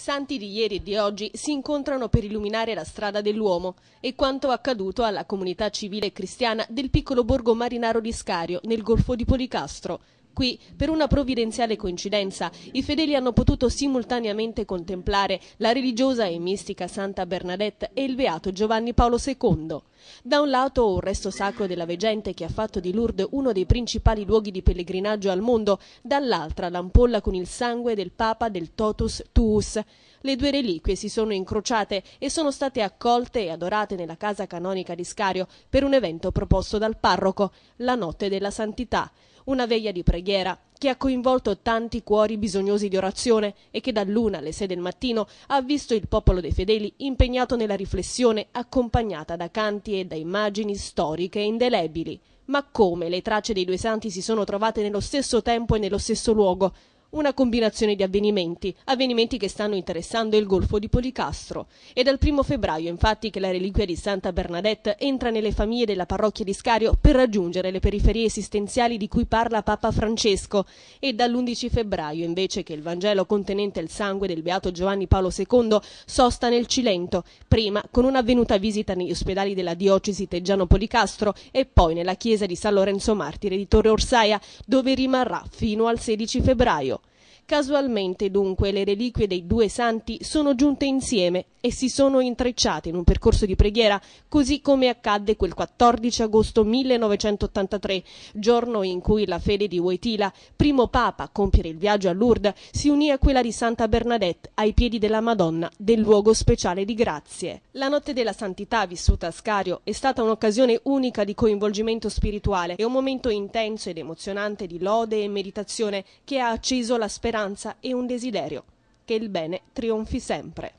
Santi di ieri e di oggi si incontrano per illuminare la strada dell'uomo e quanto accaduto alla comunità civile cristiana del piccolo borgo marinaro di Scario, nel golfo di Policastro. Qui, per una provvidenziale coincidenza, i fedeli hanno potuto simultaneamente contemplare la religiosa e mistica Santa Bernadette e il beato Giovanni Paolo II. Da un lato un resto sacro della veggente che ha fatto di Lourdes uno dei principali luoghi di pellegrinaggio al mondo, dall'altra l'ampolla con il sangue del Papa del Totus Tuus. Le due reliquie si sono incrociate e sono state accolte e adorate nella casa canonica di Scario per un evento proposto dal parroco, la Notte della Santità, una veglia di preghiera che ha coinvolto tanti cuori bisognosi di orazione e che dall'una alle sei del mattino ha visto il popolo dei fedeli impegnato nella riflessione accompagnata da canti e da immagini storiche indelebili. Ma come le tracce dei due santi si sono trovate nello stesso tempo e nello stesso luogo? una combinazione di avvenimenti, avvenimenti che stanno interessando il golfo di Policastro. È dal primo febbraio infatti che la reliquia di Santa Bernadette entra nelle famiglie della parrocchia di Scario per raggiungere le periferie esistenziali di cui parla Papa Francesco È dall'11 febbraio invece che il Vangelo contenente il sangue del beato Giovanni Paolo II sosta nel Cilento, prima con un'avvenuta visita negli ospedali della diocesi Teggiano Policastro e poi nella chiesa di San Lorenzo Martire di Torre Orsaia dove rimarrà fino al 16 febbraio. Casualmente, dunque, le reliquie dei due santi sono giunte insieme e si sono intrecciate in un percorso di preghiera, così come accadde quel 14 agosto 1983, giorno in cui la fede di Wojtyla, primo papa a compiere il viaggio a Lourdes, si unì a quella di Santa Bernadette ai piedi della Madonna del luogo speciale di grazie. La notte della santità vissuta a Scario è stata un'occasione unica di coinvolgimento spirituale e un momento intenso ed emozionante di lode e meditazione che ha acceso la speranza speranza e un desiderio, che il bene trionfi sempre.